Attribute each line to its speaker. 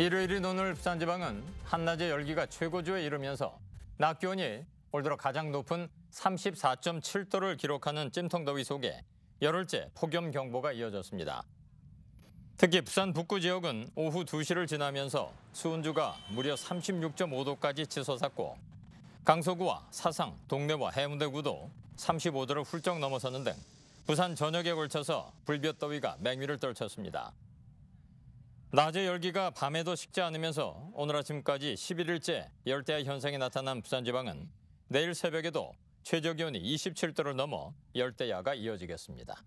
Speaker 1: 일요일인 오늘 부산지방은 한낮의 열기가 최고조에 이르면서 낮 기온이 올 들어 가장 높은 34.7도를 기록하는 찜통더위 속에 열흘째 폭염경보가 이어졌습니다. 특히 부산 북구 지역은 오후 2시를 지나면서 수온주가 무려 36.5도까지 치솟았고 강서구와 사상, 동래와 해운대구도 35도를 훌쩍 넘어섰는등 부산 전역에 걸쳐서 불볕더위가 맹위를 떨쳤습니다. 낮의 열기가 밤에도 식지 않으면서 오늘 아침까지 11일째 열대야 현상이 나타난 부산 지방은 내일 새벽에도 최저 기온이 27도를 넘어 열대야가 이어지겠습니다.